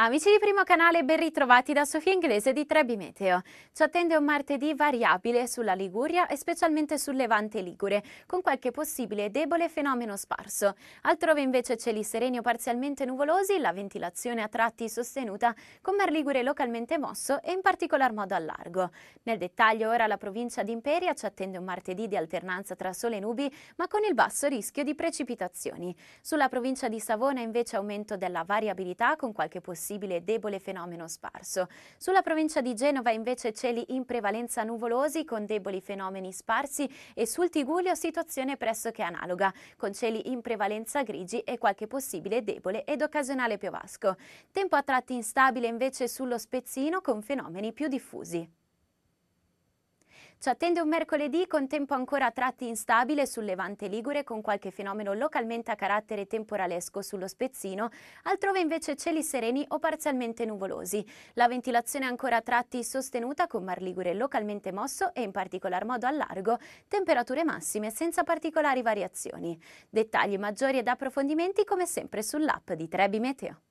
Amici di Primo Canale, ben ritrovati da Sofia Inglese di Trebi Meteo. Ci attende un martedì variabile sulla Liguria e specialmente sul Levante Ligure, con qualche possibile debole fenomeno sparso. Altrove invece cieli sereni o parzialmente nuvolosi, la ventilazione a tratti sostenuta, con Mar Ligure localmente mosso e in particolar modo a largo. Nel dettaglio ora la provincia di Imperia ci attende un martedì di alternanza tra sole e nubi, ma con il basso rischio di precipitazioni. Sulla provincia di Savona invece aumento della variabilità con qualche possibile possibile debole fenomeno sparso. Sulla provincia di Genova invece cieli in prevalenza nuvolosi con deboli fenomeni sparsi e sul Tiguglio situazione pressoché analoga, con cieli in prevalenza grigi e qualche possibile debole ed occasionale piovasco. Tempo a tratti instabile invece sullo Spezzino con fenomeni più diffusi. Ci attende un mercoledì con tempo ancora a tratti instabile sul Levante Ligure con qualche fenomeno localmente a carattere temporalesco sullo Spezzino, altrove invece cieli sereni o parzialmente nuvolosi. La ventilazione ancora a tratti sostenuta con Mar Ligure localmente mosso e in particolar modo a largo, temperature massime senza particolari variazioni. Dettagli maggiori ed approfondimenti come sempre sull'app di Trebi Meteo.